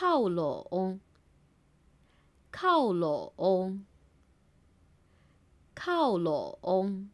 靠拢，靠拢，靠拢。